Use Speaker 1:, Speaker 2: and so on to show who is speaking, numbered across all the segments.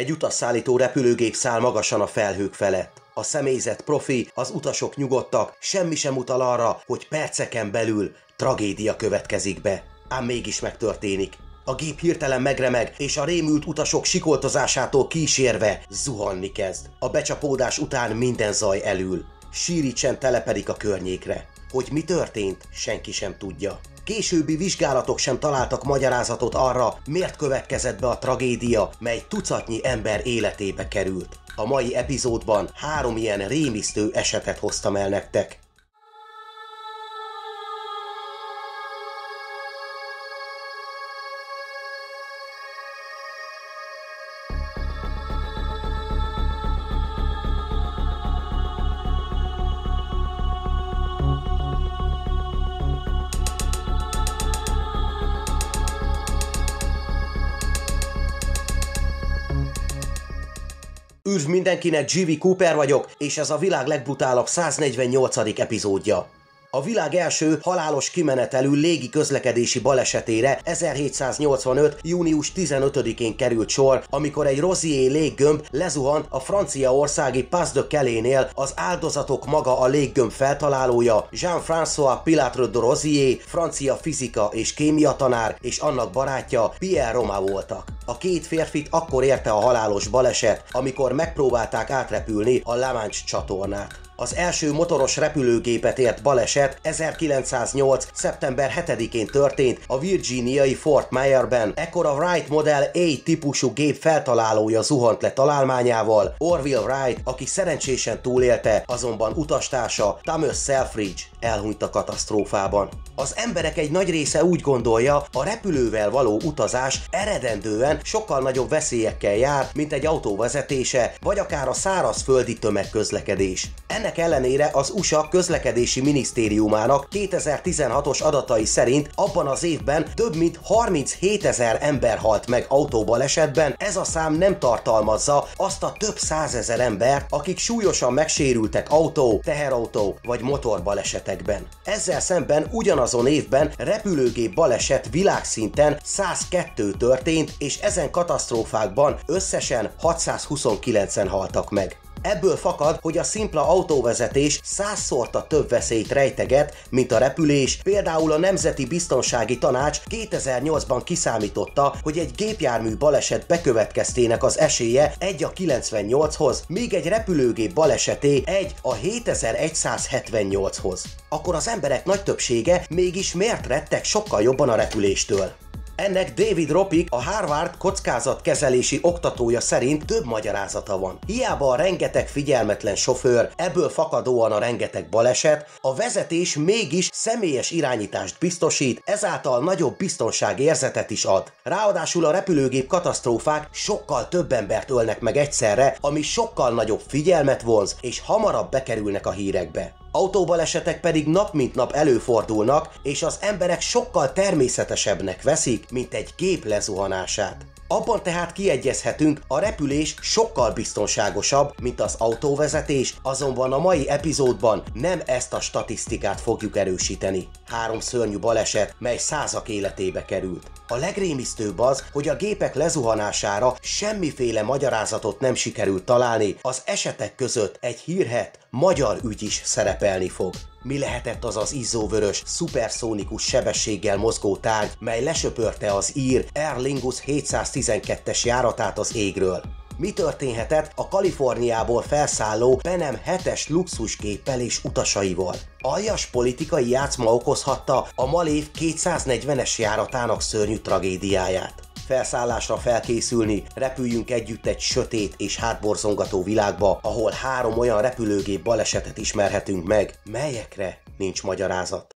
Speaker 1: Egy utasszállító repülőgép száll magasan a felhők felett. A személyzet profi, az utasok nyugodtak, semmi sem utal arra, hogy perceken belül tragédia következik be. Ám mégis megtörténik. A gép hirtelen megremeg, és a rémült utasok sikoltozásától kísérve zuhanni kezd. A becsapódás után minden zaj elül. Síricsen telepedik a környékre. Hogy mi történt, senki sem tudja. Későbbi vizsgálatok sem találtak magyarázatot arra, miért következett be a tragédia, mely tucatnyi ember életébe került. A mai epizódban három ilyen rémisztő esetet hoztam el nektek. Üdv mindenkinek, Jimmy Cooper vagyok, és ez a világ legbrutálabb 148. epizódja a világ első halálos kimenetelű légi közlekedési balesetére 1785. június 15-én került sor, amikor egy Rosier léggömb lezuhan a franciaországi Pas de Calénél az áldozatok maga a léggömb feltalálója, Jean-François Pilatre de Rosier, francia fizika és kémia tanár és annak barátja Pierre Roma voltak. A két férfit akkor érte a halálos baleset, amikor megpróbálták átrepülni a La Manche csatornát. Az első motoros repülőgépet ért baleset 1908. szeptember 7-én történt a virginiai Fort Myerben. Ekkor a Wright Model A típusú gép feltalálója zuhant le találmányával. Orville Wright, aki szerencsésen túlélte, azonban utastársa Thomas Selfridge elhunyt a katasztrófában. Az emberek egy nagy része úgy gondolja, a repülővel való utazás eredendően sokkal nagyobb veszélyekkel jár, mint egy autó vezetése, vagy akár a szárazföldi tömegközlekedés. Ennek ennek ellenére az USA közlekedési minisztériumának 2016-os adatai szerint abban az évben több mint 37 ezer ember halt meg autóbalesetben, ez a szám nem tartalmazza azt a több százezer ember, akik súlyosan megsérültek autó, teherautó vagy motorbalesetekben. Ezzel szemben ugyanazon évben repülőgép baleset világszinten 102 történt, és ezen katasztrófákban összesen 629-en haltak meg. Ebből fakad, hogy a szimpla autóvezetés százszorta több veszélyt rejteget, mint a repülés. Például a Nemzeti Biztonsági Tanács 2008-ban kiszámította, hogy egy gépjármű baleset bekövetkeztének az esélye 1 a 98-hoz, míg egy repülőgép baleseté 1 a 7178-hoz. Akkor az emberek nagy többsége mégis miért rettek sokkal jobban a repüléstől? Ennek David Ropik, a Harvard kockázatkezelési oktatója szerint több magyarázata van. Hiába a rengeteg figyelmetlen sofőr, ebből fakadóan a rengeteg baleset, a vezetés mégis személyes irányítást biztosít, ezáltal nagyobb biztonságérzetet is ad. Ráadásul a repülőgép katasztrófák sokkal több embert ölnek meg egyszerre, ami sokkal nagyobb figyelmet vonz, és hamarabb bekerülnek a hírekbe. Autóbalesetek pedig nap mint nap előfordulnak, és az emberek sokkal természetesebbnek veszik, mint egy gép lezuhanását. Abban tehát kiegyezhetünk, a repülés sokkal biztonságosabb, mint az autóvezetés, azonban a mai epizódban nem ezt a statisztikát fogjuk erősíteni három szörnyű baleset, mely százak életébe került. A legrémisztőbb az, hogy a gépek lezuhanására semmiféle magyarázatot nem sikerült találni, az esetek között egy hírhet magyar ügy is szerepelni fog. Mi lehetett az az izzóvörös, szuperszónikus sebességgel mozgó tárgy, mely lesöpörte az ír Air Lingus 712-es járatát az égről? mi történhetett a Kaliforniából felszálló Penem 7-es luxusképpel és utasaival. Aljas politikai játszma okozhatta a Malév 240-es járatának szörnyű tragédiáját felszállásra felkészülni, repüljünk együtt egy sötét és hátborzongató világba, ahol három olyan repülőgép balesetet ismerhetünk meg, melyekre nincs magyarázat.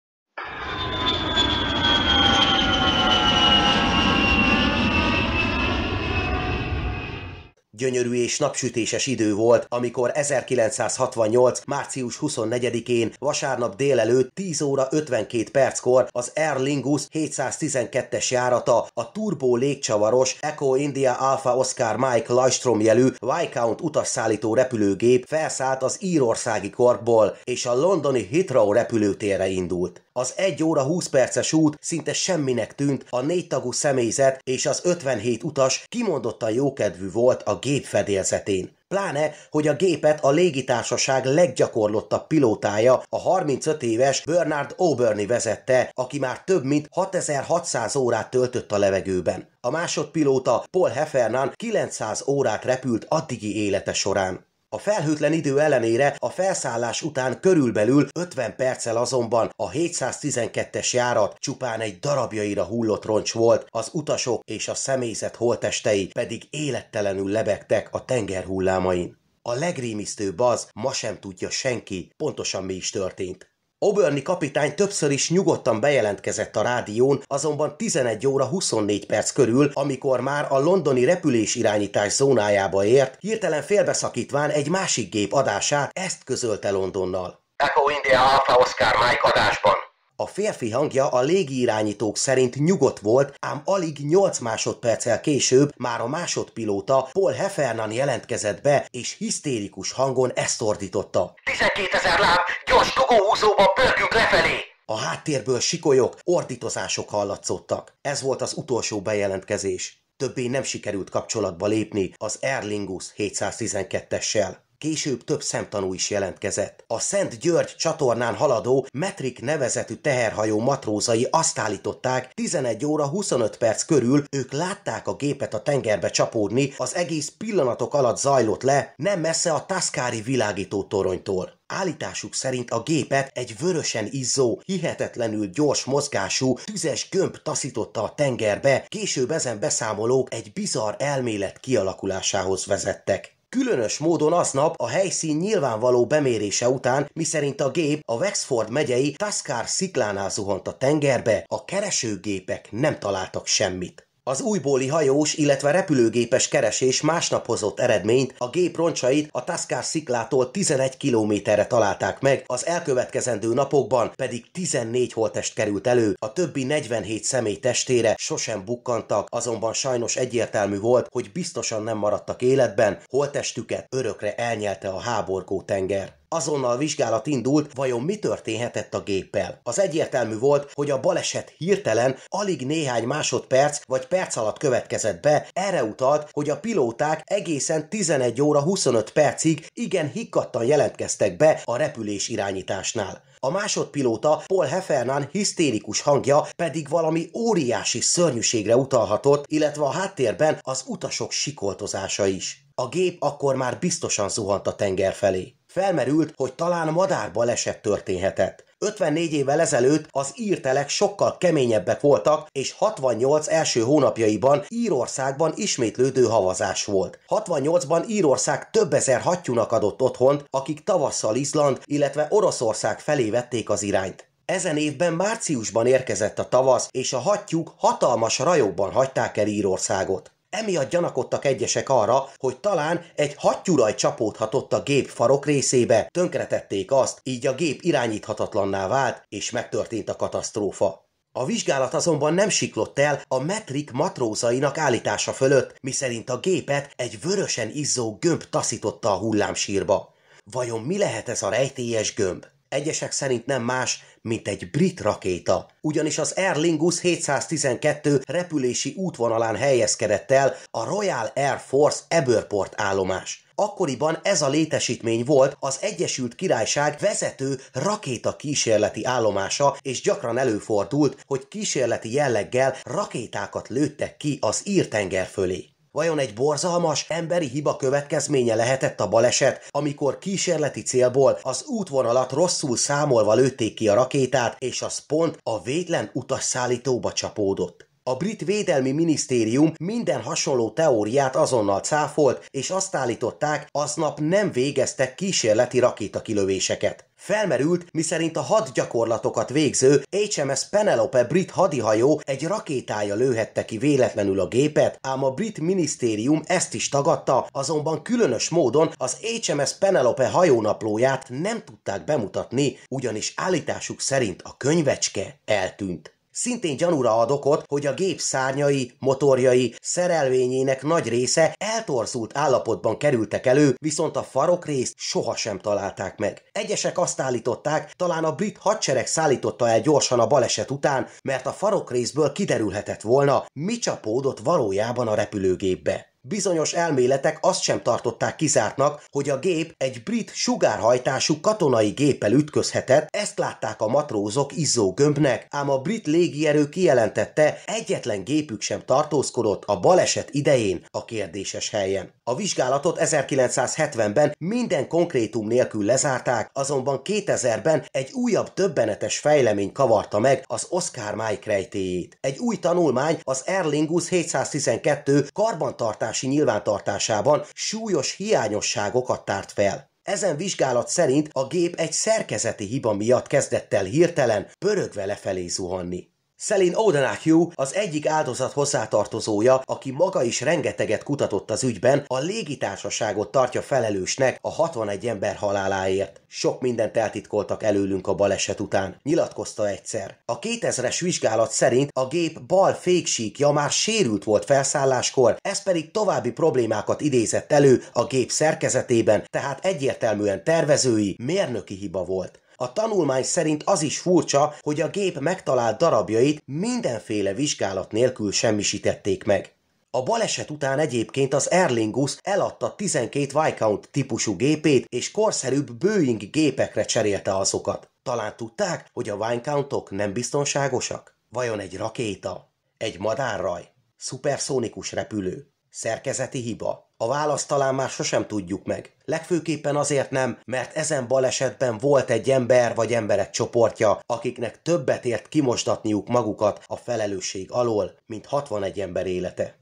Speaker 1: Gyönyörű és napsütéses idő volt, amikor 1968. március 24-én vasárnap délelőtt 10 óra 52 perckor az Air Lingus 712-es járata a turbó légcsavaros Eco India Alpha Oscar Mike Lajstrom jelű Viscount utasszállító repülőgép felszállt az írországi korból és a londoni Heathrow repülőtérre indult. Az 1 óra 20 perces út szinte semminek tűnt, a négy tagú személyzet és az 57 utas kimondottan jókedvű volt a gép fedélzetén. Pláne, hogy a gépet a légitársaság leggyakorlottabb pilótája, a 35 éves Bernard Auberny vezette, aki már több mint 6600 órát töltött a levegőben. A másodpilóta Paul Heffernan 900 órát repült addigi élete során. A felhőtlen idő ellenére a felszállás után körülbelül 50 perccel azonban a 712-es járat csupán egy darabjaira hullott roncs volt, az utasok és a személyzet holtestei pedig élettelenül lebegtek a tenger hullámain. A legrémisztőbb az, ma sem tudja senki, pontosan mi is történt. Oberni kapitány többször is nyugodtan bejelentkezett a rádión, azonban 11 óra 24 perc körül, amikor már a londoni repülés irányítás zónájába ért, hirtelen félbeszakítván egy másik gép adását ezt közölte Londonnal. Echo India Alpha Oscar Mike adásban. A férfi hangja a légirányítók szerint nyugodt volt, ám alig 8 másodperccel később már a másodpilóta Paul Heffernan jelentkezett be, és hisztérikus hangon ezt ordította. 12 ezer láb, gyors dugóhúzóba pörgünk lefelé! A háttérből sikolyok, ordítozások hallatszottak. Ez volt az utolsó bejelentkezés. Többé nem sikerült kapcsolatba lépni az Erlingus 712-essel. Később több szemtanú is jelentkezett. A Szent György csatornán haladó Metrik nevezetű teherhajó matrózai azt állították, 11 óra 25 perc körül ők látták a gépet a tengerbe csapódni, az egész pillanatok alatt zajlott le, nem messze a Taszkári világító toronytól. Állításuk szerint a gépet egy vörösen izzó, hihetetlenül gyors mozgású, tüzes gömb taszította a tengerbe, később ezen beszámolók egy bizarr elmélet kialakulásához vezettek. Különös módon aznap a helyszín nyilvánvaló bemérése után, miszerint a gép a Wexford megyei Taskar sziklánál zuhant a tengerbe, a keresőgépek nem találtak semmit. Az újbóli hajós, illetve repülőgépes keresés másnap hozott eredményt, a gép roncsait a Taskár sziklától 11 kilométerre találták meg, az elkövetkezendő napokban pedig 14 holtest került elő, a többi 47 személy testére sosem bukkantak, azonban sajnos egyértelmű volt, hogy biztosan nem maradtak életben, holtestüket örökre elnyelte a háborgó tenger. Azonnal vizsgálat indult, vajon mi történhetett a géppel. Az egyértelmű volt, hogy a baleset hirtelen, alig néhány másodperc vagy perc alatt következett be, erre utalt, hogy a pilóták egészen 11 óra 25 percig igen hikkattan jelentkeztek be a repülés irányításnál. A másodpilóta Paul Heffernan hisztérikus hangja pedig valami óriási szörnyűségre utalhatott, illetve a háttérben az utasok sikoltozása is. A gép akkor már biztosan zuhant a tenger felé. Felmerült, hogy talán madárbaleset történhetett. 54 évvel ezelőtt az írtelek sokkal keményebbek voltak, és 68 első hónapjaiban Írországban ismétlődő havazás volt. 68-ban Írország több ezer hattyúnak adott otthont, akik tavasszal Izland, illetve Oroszország felé vették az irányt. Ezen évben márciusban érkezett a tavasz, és a hattyúk hatalmas rajokban hagyták el Írországot. Emiatt gyanakodtak egyesek arra, hogy talán egy hattyúraj csapódhatott a gép farok részébe, tönkretették azt, így a gép irányíthatatlanná vált, és megtörtént a katasztrófa. A vizsgálat azonban nem siklott el a metrik matrózainak állítása fölött, miszerint a gépet egy vörösen izzó gömb taszította a hullámsírba. Vajon mi lehet ez a rejtélyes gömb? egyesek szerint nem más, mint egy brit rakéta. Ugyanis az Air Lingus 712 repülési útvonalán helyezkedett el a Royal Air Force Eberport állomás. Akkoriban ez a létesítmény volt az Egyesült Királyság vezető rakéta kísérleti állomása, és gyakran előfordult, hogy kísérleti jelleggel rakétákat lőttek ki az írtenger fölé. Vajon egy borzalmas emberi hiba következménye lehetett a baleset, amikor kísérleti célból az útvonalat rosszul számolva lőtték ki a rakétát, és az pont a védlen utasszállítóba csapódott. A brit védelmi minisztérium minden hasonló teóriát azonnal cáfolt, és azt állították, aznap nem végeztek kísérleti rakétakilövéseket. Felmerült, miszerint a hadgyakorlatokat végző HMS Penelope brit hadihajó egy rakétája lőhette ki véletlenül a gépet, ám a brit minisztérium ezt is tagadta, azonban különös módon az HMS Penelope hajónaplóját nem tudták bemutatni, ugyanis állításuk szerint a könyvecske eltűnt. Szintén gyanúra ad okot, hogy a gép szárnyai, motorjai, szerelvényének nagy része eltorzult állapotban kerültek elő, viszont a farokrészt sohasem találták meg. Egyesek azt állították, talán a brit hadsereg szállította el gyorsan a baleset után, mert a farokrészből kiderülhetett volna, mi csapódott valójában a repülőgépbe. Bizonyos elméletek azt sem tartották kizártnak, hogy a gép egy brit sugárhajtású katonai géppel ütközhetett, ezt látták a matrózok izzó gömbnek, ám a brit légierő kijelentette, egyetlen gépük sem tartózkodott a baleset idején a kérdéses helyen. A vizsgálatot 1970-ben minden konkrétum nélkül lezárták, azonban 2000-ben egy újabb többenetes fejlemény kavarta meg az Oscar Mike rejtéjét. Egy új tanulmány az Erlingus 712 karbantartás vallási nyilvántartásában súlyos hiányosságokat tárt fel. Ezen vizsgálat szerint a gép egy szerkezeti hiba miatt kezdett el hirtelen pörögve lefelé zuhanni. Szelin O'Donoghue az egyik áldozat hozzátartozója, aki maga is rengeteget kutatott az ügyben, a légitársaságot tartja felelősnek a 61 ember haláláért. Sok mindent eltitkoltak előlünk a baleset után, nyilatkozta egyszer. A 2000-es vizsgálat szerint a gép bal féksíkja már sérült volt felszálláskor, ez pedig további problémákat idézett elő a gép szerkezetében, tehát egyértelműen tervezői, mérnöki hiba volt. A tanulmány szerint az is furcsa, hogy a gép megtalált darabjait mindenféle vizsgálat nélkül semmisítették meg. A baleset után egyébként az Erlingus eladta 12 Viscount típusú gépét, és korszerűbb Boeing gépekre cserélte azokat. Talán tudták, hogy a Viscountok nem biztonságosak? Vajon egy rakéta? Egy madárraj? Szuperszónikus repülő? Szerkezeti hiba. A választ talán már sosem tudjuk meg. Legfőképpen azért nem, mert ezen balesetben volt egy ember vagy emberek csoportja, akiknek többet ért kimosdatniuk magukat a felelősség alól, mint 61 ember élete.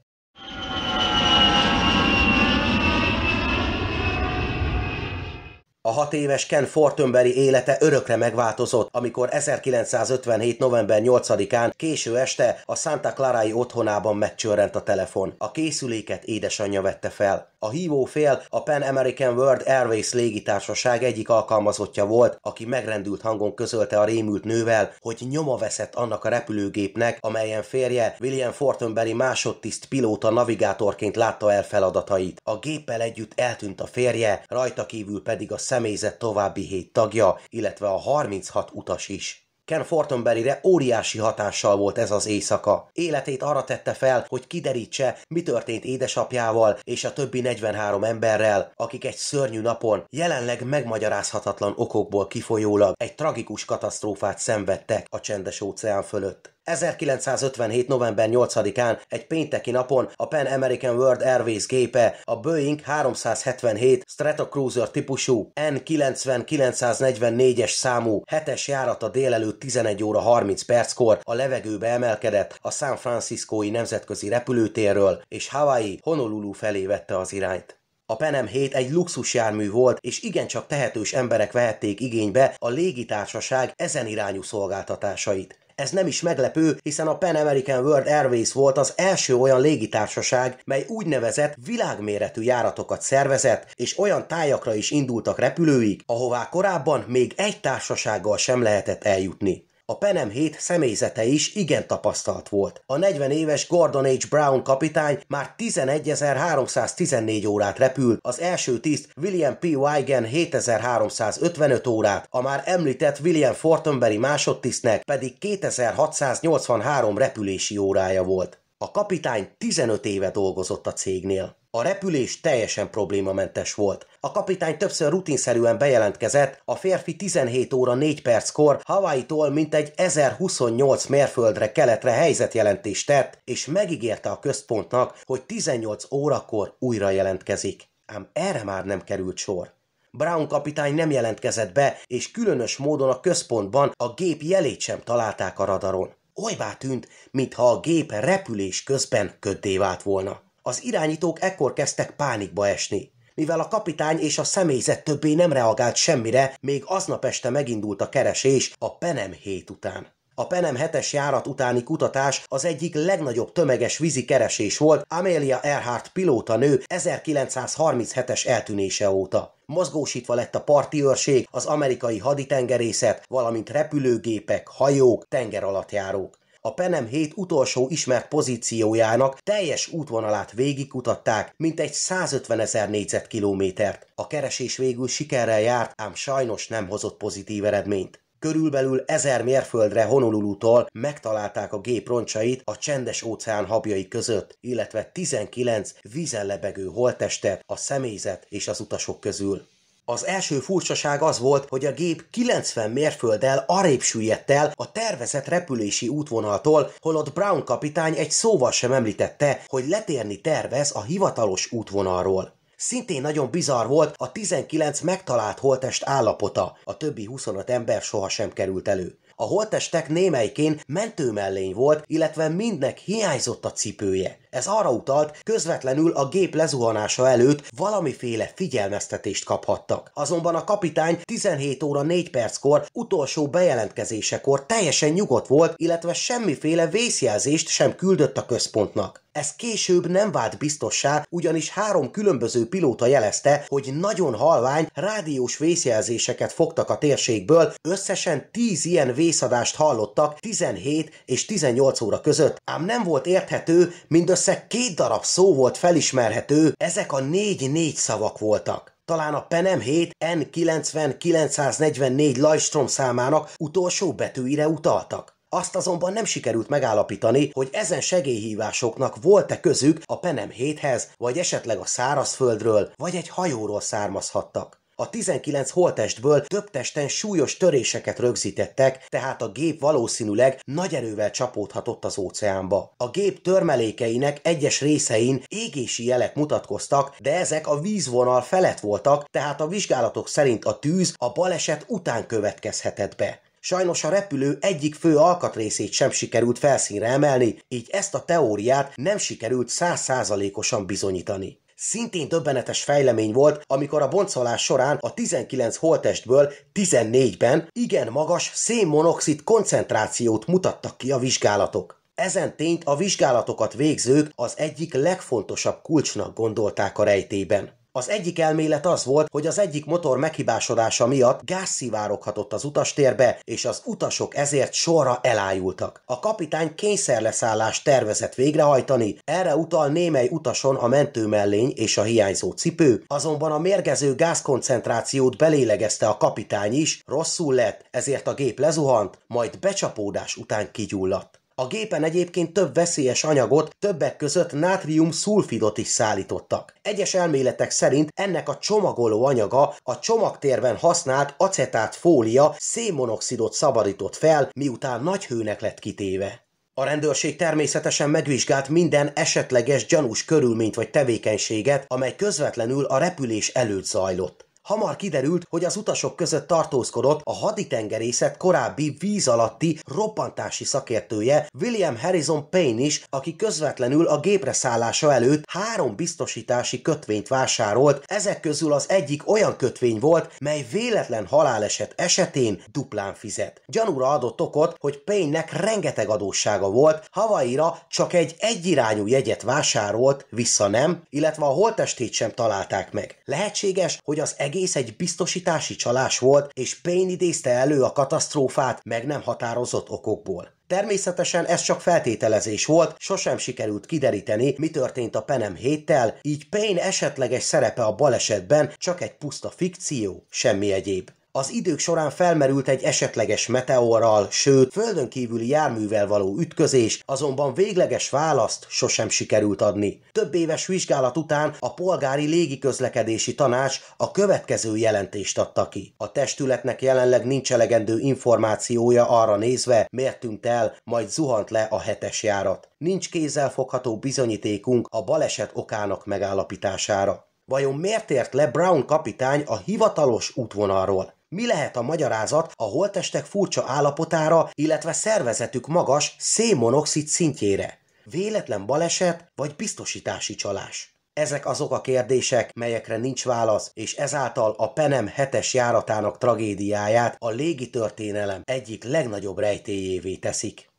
Speaker 1: A hat éves Ken Fortenberry élete örökre megváltozott, amikor 1957. november 8-án késő este a Santa Clarai otthonában megcsörrent a telefon. A készüléket édesanyja vette fel. A hívó fél a Pan American World Airways légitársaság egyik alkalmazottja volt, aki megrendült hangon közölte a rémült nővel, hogy nyoma veszett annak a repülőgépnek, amelyen férje William Fortenberry másodtiszt pilóta navigátorként látta el feladatait. A géppel együtt eltűnt a férje, rajta kívül pedig a személyzet további hét tagja, illetve a 36 utas is. Ken re óriási hatással volt ez az éjszaka. Életét arra tette fel, hogy kiderítse, mi történt édesapjával és a többi 43 emberrel, akik egy szörnyű napon, jelenleg megmagyarázhatatlan okokból kifolyólag egy tragikus katasztrófát szenvedtek a csendes óceán fölött. 1957. november 8-án egy pénteki napon a Pan American World Airways gépe a Boeing 377 Stratocruiser típusú N9944-es számú 7-es járata délelőtt 11 óra 30 perckor a levegőbe emelkedett a San Franciscói nemzetközi repülőtérről és Hawaii Honolulu felé vette az irányt. A Penem 7 egy luxus jármű volt, és igencsak tehetős emberek vehették igénybe a légitársaság ezen irányú szolgáltatásait. Ez nem is meglepő, hiszen a Pan American World Airways volt az első olyan légitársaság, mely úgynevezett világméretű járatokat szervezett, és olyan tájakra is indultak repülőik, ahová korábban még egy társasággal sem lehetett eljutni. A Penem 7 személyzete is igen tapasztalt volt. A 40 éves Gordon H. Brown kapitány már 11.314 órát repül, az első tiszt William P. Wigan 7.355 órát, a már említett William Fortenberry másodtisztnek pedig 2683 repülési órája volt. A kapitány 15 éve dolgozott a cégnél. A repülés teljesen problémamentes volt. A kapitány többször rutinszerűen bejelentkezett, a férfi 17 óra 4 perckor Hawaii-tól mintegy 1028 mérföldre keletre helyzetjelentést tett, és megígérte a központnak, hogy 18 órakor újra jelentkezik. Ám erre már nem került sor. Brown kapitány nem jelentkezett be, és különös módon a központban a gép jelét sem találták a radaron. Olybá tűnt, mintha a gép repülés közben köddé vált volna. Az irányítók ekkor kezdtek pánikba esni. Mivel a kapitány és a személyzet többé nem reagált semmire, még aznap este megindult a keresés a Penem hét után. A Penem 7-es járat utáni kutatás az egyik legnagyobb tömeges vízi keresés volt Amelia Earhart pilótanő 1937-es eltűnése óta. Mozgósítva lett a parti őrség, az amerikai haditengerészet, valamint repülőgépek, hajók, tengeralattjárók a Penem 7 utolsó ismert pozíciójának teljes útvonalát végigkutatták, mint egy 150 ezer négyzetkilométert. A keresés végül sikerrel járt, ám sajnos nem hozott pozitív eredményt. Körülbelül ezer mérföldre Honolulutól megtalálták a gép roncsait a csendes óceán habjai között, illetve 19 vízen lebegő holttestet a személyzet és az utasok közül. Az első furcsaság az volt, hogy a gép 90 mérfölddel arrébb süllyedt el a tervezett repülési útvonaltól, holott Brown kapitány egy szóval sem említette, hogy letérni tervez a hivatalos útvonalról. Szintén nagyon bizarr volt a 19 megtalált holtest állapota, a többi 25 ember sohasem került elő. A holtestek némelyikén mentőmellény volt, illetve mindnek hiányzott a cipője. Ez arra utalt, közvetlenül a gép lezuhanása előtt valamiféle figyelmeztetést kaphattak. Azonban a kapitány 17 óra 4 perckor utolsó bejelentkezésekor teljesen nyugodt volt, illetve semmiféle vészjelzést sem küldött a központnak. Ez később nem vált biztossá, ugyanis három különböző pilóta jelezte, hogy nagyon halvány, rádiós vészjelzéseket fogtak a térségből, összesen 10 ilyen vészadást hallottak 17 és 18 óra között, ám nem volt érthető mindössze mindössze két darab szó volt felismerhető, ezek a négy-négy szavak voltak. Talán a Penem 7 N90944 Lajstrom számának utolsó betűire utaltak. Azt azonban nem sikerült megállapítani, hogy ezen segélyhívásoknak volt-e közük a Penem 7-hez, vagy esetleg a szárazföldről, vagy egy hajóról származhattak. A 19 holtestből több testen súlyos töréseket rögzítettek, tehát a gép valószínűleg nagy erővel csapódhatott az óceánba. A gép törmelékeinek egyes részein égési jelek mutatkoztak, de ezek a vízvonal felett voltak, tehát a vizsgálatok szerint a tűz a baleset után következhetett be. Sajnos a repülő egyik fő alkatrészét sem sikerült felszínre emelni, így ezt a teóriát nem sikerült százszázalékosan bizonyítani. Szintén döbbenetes fejlemény volt, amikor a boncolás során a 19 holtestből 14-ben igen magas szénmonoxid koncentrációt mutattak ki a vizsgálatok. Ezen tényt a vizsgálatokat végzők az egyik legfontosabb kulcsnak gondolták a rejtében. Az egyik elmélet az volt, hogy az egyik motor meghibásodása miatt gázszivároghatott az utastérbe, és az utasok ezért sorra elájultak. A kapitány kényszerleszállást tervezett végrehajtani, erre utal némely utason a mentő mellény és a hiányzó cipő, azonban a mérgező gázkoncentrációt belélegezte a kapitány is, rosszul lett, ezért a gép lezuhant, majd becsapódás után kigyulladt. A gépen egyébként több veszélyes anyagot, többek között nátrium szulfidot is szállítottak. Egyes elméletek szerint ennek a csomagoló anyaga a csomagtérben használt acetát fólia szénmonoxidot szabadított fel, miután nagy hőnek lett kitéve. A rendőrség természetesen megvizsgált minden esetleges gyanús körülményt vagy tevékenységet, amely közvetlenül a repülés előtt zajlott hamar kiderült, hogy az utasok között tartózkodott a haditengerészet korábbi víz alatti roppantási szakértője William Harrison Payne is, aki közvetlenül a gépre szállása előtt három biztosítási kötvényt vásárolt, ezek közül az egyik olyan kötvény volt, mely véletlen haláleset esetén duplán fizet. Gyanúra adott okot, hogy Payne-nek rengeteg adóssága volt, Havaira csak egy egyirányú jegyet vásárolt, vissza nem, illetve a holttestét sem találták meg. Lehetséges, hogy az egész egész egy biztosítási csalás volt, és Payne idézte elő a katasztrófát meg nem határozott okokból. Természetesen ez csak feltételezés volt, sosem sikerült kideríteni, mi történt a Penem héttel, így Payne esetleges szerepe a balesetben csak egy puszta fikció, semmi egyéb. Az idők során felmerült egy esetleges meteorral, sőt, földön kívüli járművel való ütközés, azonban végleges választ sosem sikerült adni. Több éves vizsgálat után a polgári légiközlekedési tanács a következő jelentést adta ki. A testületnek jelenleg nincs elegendő információja arra nézve, miért tűnt el, majd zuhant le a hetes járat. Nincs kézzelfogható bizonyítékunk a baleset okának megállapítására. Vajon miért ért le Brown kapitány a hivatalos útvonalról? Mi lehet a magyarázat a holtestek furcsa állapotára, illetve szervezetük magas szénmonoxid szintjére? Véletlen baleset vagy biztosítási csalás? Ezek azok a kérdések, melyekre nincs válasz, és ezáltal a Penem 7-es járatának tragédiáját a légitörténelem egyik legnagyobb rejtélyévé teszik.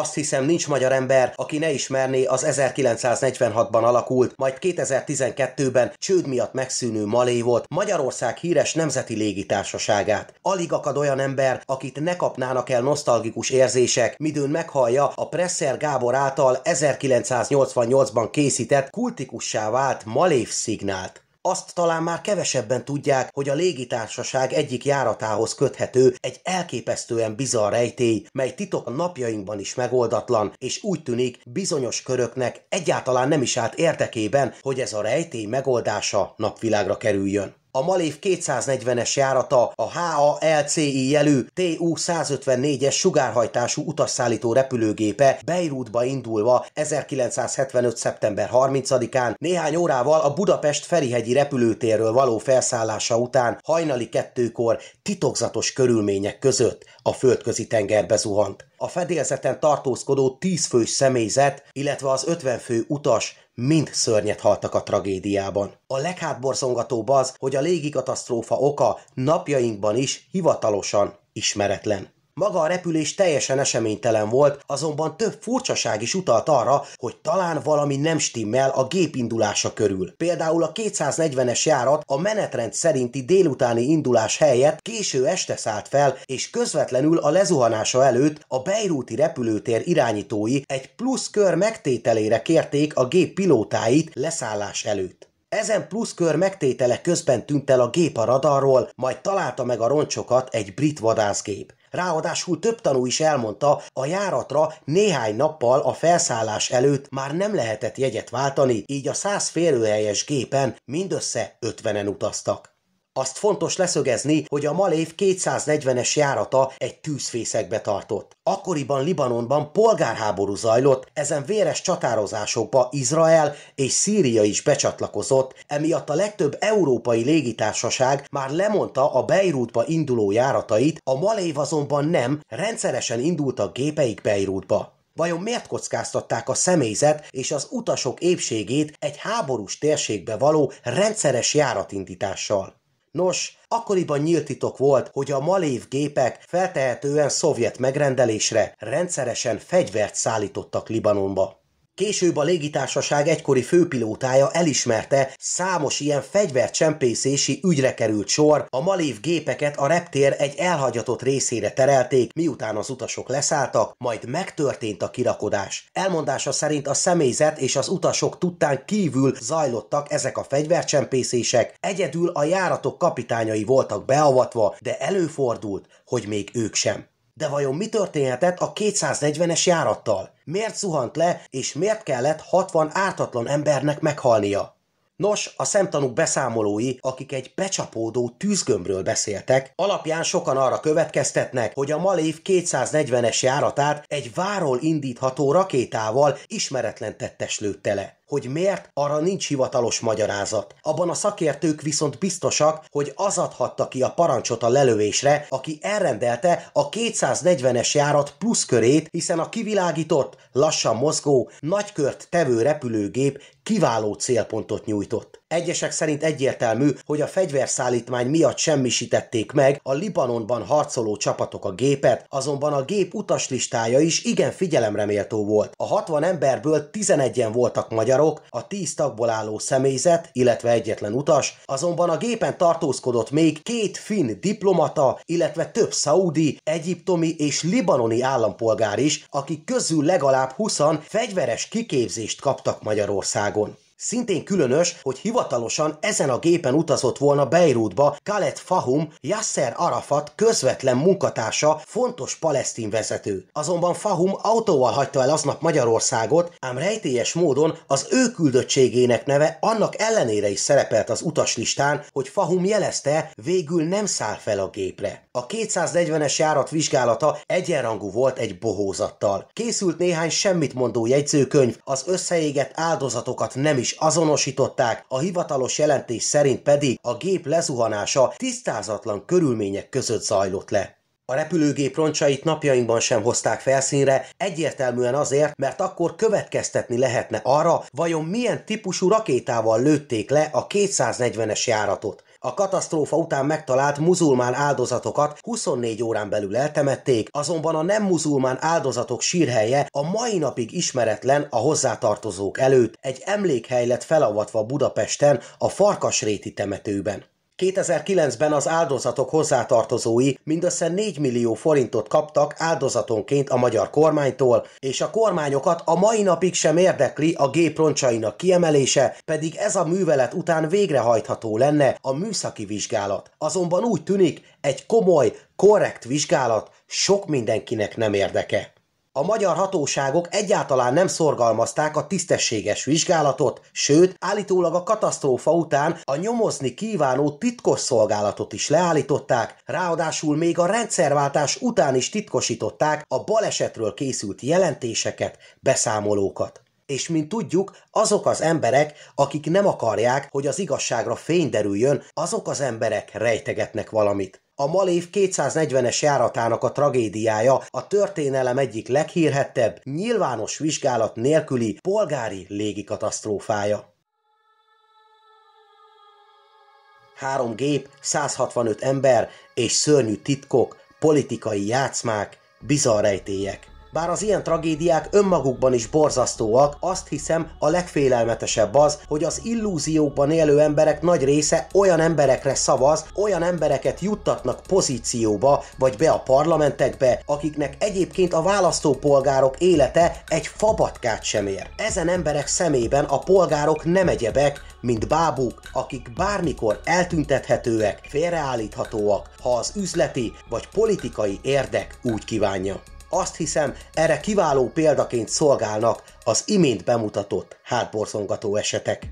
Speaker 1: Azt hiszem nincs magyar ember, aki ne ismerné az 1946-ban alakult, majd 2012-ben csőd miatt megszűnő Malévot, Magyarország híres nemzeti légitársaságát. Alig akad olyan ember, akit ne kapnának el nosztalgikus érzések, midőn meghallja a Presser Gábor által 1988-ban készített kultikussá vált Malév szignált. Azt talán már kevesebben tudják, hogy a légitársaság egyik járatához köthető egy elképesztően bizarr rejtély, mely titok a napjainkban is megoldatlan, és úgy tűnik bizonyos köröknek egyáltalán nem is állt érdekében, hogy ez a rejtély megoldása napvilágra kerüljön. A Malév 240-es járata a HALCI jelű TU-154-es sugárhajtású utasszállító repülőgépe Beirutba indulva 1975. szeptember 30-án néhány órával a Budapest Ferihegyi repülőtérről való felszállása után hajnali kettőkor titokzatos körülmények között a földközi tengerbe zuhant. A fedélzeten tartózkodó 10 fős személyzet, illetve az 50 fő utas mind szörnyet haltak a tragédiában. A leghátborzongatóbb az, hogy a légikatasztrófa oka napjainkban is hivatalosan ismeretlen. Maga a repülés teljesen eseménytelen volt, azonban több furcsaság is utalt arra, hogy talán valami nem stimmel a gép indulása körül. Például a 240-es járat a menetrend szerinti délutáni indulás helyett késő este szállt fel, és közvetlenül a lezuhanása előtt a Beiruti repülőtér irányítói egy plusz kör megtételére kérték a gép pilótáit leszállás előtt. Ezen pluszkör megtétele közben tűnt el a gép a radarról, majd találta meg a roncsokat egy brit vadászgép. Ráadásul több tanú is elmondta, a járatra néhány nappal a felszállás előtt már nem lehetett jegyet váltani, így a 100 férőhelyes gépen mindössze 50-en utaztak. Azt fontos leszögezni, hogy a Malév 240-es járata egy tűzfészekbe tartott. Akkoriban Libanonban polgárháború zajlott, ezen véres csatározásokba Izrael és Szíria is becsatlakozott, emiatt a legtöbb európai légitársaság már lemondta a Beirutba induló járatait, a Malév azonban nem, rendszeresen a gépeik Beirutba. Vajon miért kockáztatták a személyzet és az utasok épségét egy háborús térségbe való rendszeres járatindítással? Nos, akkoriban nyílt titok volt, hogy a malév gépek feltehetően szovjet megrendelésre rendszeresen fegyvert szállítottak Libanonba. Később a légitársaság egykori főpilótája elismerte, számos ilyen fegyvercsempészési ügyre került sor, a malév gépeket a reptér egy elhagyatott részére terelték, miután az utasok leszálltak, majd megtörtént a kirakodás. Elmondása szerint a személyzet és az utasok tudtán kívül zajlottak ezek a fegyvercsempészések, egyedül a járatok kapitányai voltak beavatva, de előfordult, hogy még ők sem. De vajon mi történhetett a 240-es járattal? Miért zuhant le, és miért kellett 60 ártatlan embernek meghalnia? Nos, a szemtanúk beszámolói, akik egy becsapódó tűzgömbről beszéltek, alapján sokan arra következtetnek, hogy a Malév 240-es járatát egy váról indítható rakétával ismeretlen tettes lőtte le hogy miért, arra nincs hivatalos magyarázat. Abban a szakértők viszont biztosak, hogy az adhatta ki a parancsot a lelövésre, aki elrendelte a 240-es járat plusz körét, hiszen a kivilágított, lassan mozgó, nagykört tevő repülőgép kiváló célpontot nyújtott. Egyesek szerint egyértelmű, hogy a fegyverszállítmány miatt semmisítették meg a Libanonban harcoló csapatok a gépet, azonban a gép utaslistája is igen figyelemreméltó volt. A 60 emberből 11-en voltak magyarok, a 10 tagból álló személyzet, illetve egyetlen utas, azonban a gépen tartózkodott még két finn diplomata, illetve több szaudi, egyiptomi és libanoni állampolgár is, akik közül legalább 20 fegyveres kiképzést kaptak Magyarországon. Szintén különös, hogy hivatalosan ezen a gépen utazott volna Beirutba Khaled Fahum, Yasser Arafat közvetlen munkatársa, fontos palesztin vezető. Azonban Fahum autóval hagyta el aznap Magyarországot, ám rejtélyes módon az ő küldöttségének neve annak ellenére is szerepelt az utaslistán, hogy Fahum jelezte, végül nem száll fel a gépre. A 240-es járat vizsgálata egyenrangú volt egy bohózattal. Készült néhány semmit mondó jegyzőkönyv, az összeégett áldozatokat nem is is azonosították, a hivatalos jelentés szerint pedig a gép lezuhanása tisztázatlan körülmények között zajlott le. A repülőgép roncsait napjainkban sem hozták felszínre, egyértelműen azért, mert akkor következtetni lehetne arra, vajon milyen típusú rakétával lőtték le a 240-es járatot. A katasztrófa után megtalált muzulmán áldozatokat 24 órán belül eltemették, azonban a nem muzulmán áldozatok sírhelye a mai napig ismeretlen a hozzátartozók előtt, egy emlékhely lett felavatva Budapesten a Farkasréti temetőben. 2009-ben az áldozatok hozzátartozói mindössze 4 millió forintot kaptak áldozatonként a magyar kormánytól, és a kormányokat a mai napig sem érdekli a gép roncsainak kiemelése, pedig ez a művelet után végrehajtható lenne a műszaki vizsgálat. Azonban úgy tűnik, egy komoly, korrekt vizsgálat sok mindenkinek nem érdeke. A magyar hatóságok egyáltalán nem szorgalmazták a tisztességes vizsgálatot, sőt, állítólag a katasztrófa után a nyomozni kívánó titkos szolgálatot is leállították, ráadásul még a rendszerváltás után is titkosították a balesetről készült jelentéseket, beszámolókat. És mint tudjuk, azok az emberek, akik nem akarják, hogy az igazságra fény derüljön, azok az emberek rejtegetnek valamit. A Malév 240-es járatának a tragédiája a történelem egyik leghírhettebb, nyilvános vizsgálat nélküli polgári légikatasztrófája. Három gép, 165 ember és szörnyű titkok, politikai játszmák, bizarrejtélyek. Bár az ilyen tragédiák önmagukban is borzasztóak, azt hiszem a legfélelmetesebb az, hogy az illúzióban élő emberek nagy része olyan emberekre szavaz, olyan embereket juttatnak pozícióba vagy be a parlamentekbe, akiknek egyébként a választópolgárok élete egy fabatkát sem ér. Ezen emberek szemében a polgárok nem egyebek, mint bábuk, akik bármikor eltüntethetőek, félreállíthatóak, ha az üzleti vagy politikai érdek úgy kívánja. Azt hiszem, erre kiváló példaként szolgálnak az imént bemutatott hátborzongató esetek.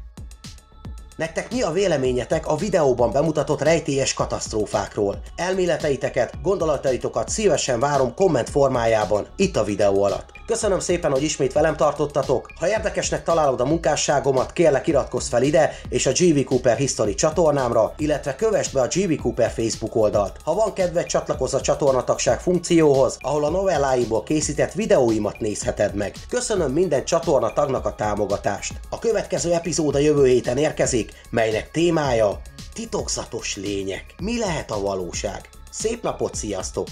Speaker 1: Nektek mi a véleményetek a videóban bemutatott rejtélyes katasztrófákról? Elméleteiteket, gondolataitokat szívesen várom komment formájában itt a videó alatt. Köszönöm szépen, hogy ismét velem tartottatok. Ha érdekesnek találod a munkásságomat, kérlek iratkozz fel ide és a GV Cooper History csatornámra, illetve kövessd be a GV Cooper Facebook oldalt. Ha van kedved, csatlakozz a csatornatagság funkcióhoz, ahol a novelláiból készített videóimat nézheted meg. Köszönöm minden csatorna tagnak a támogatást. A következő epizód a jövő héten érkezik, melynek témája titokzatos lények. Mi lehet a valóság? Szép napot, sziasztok!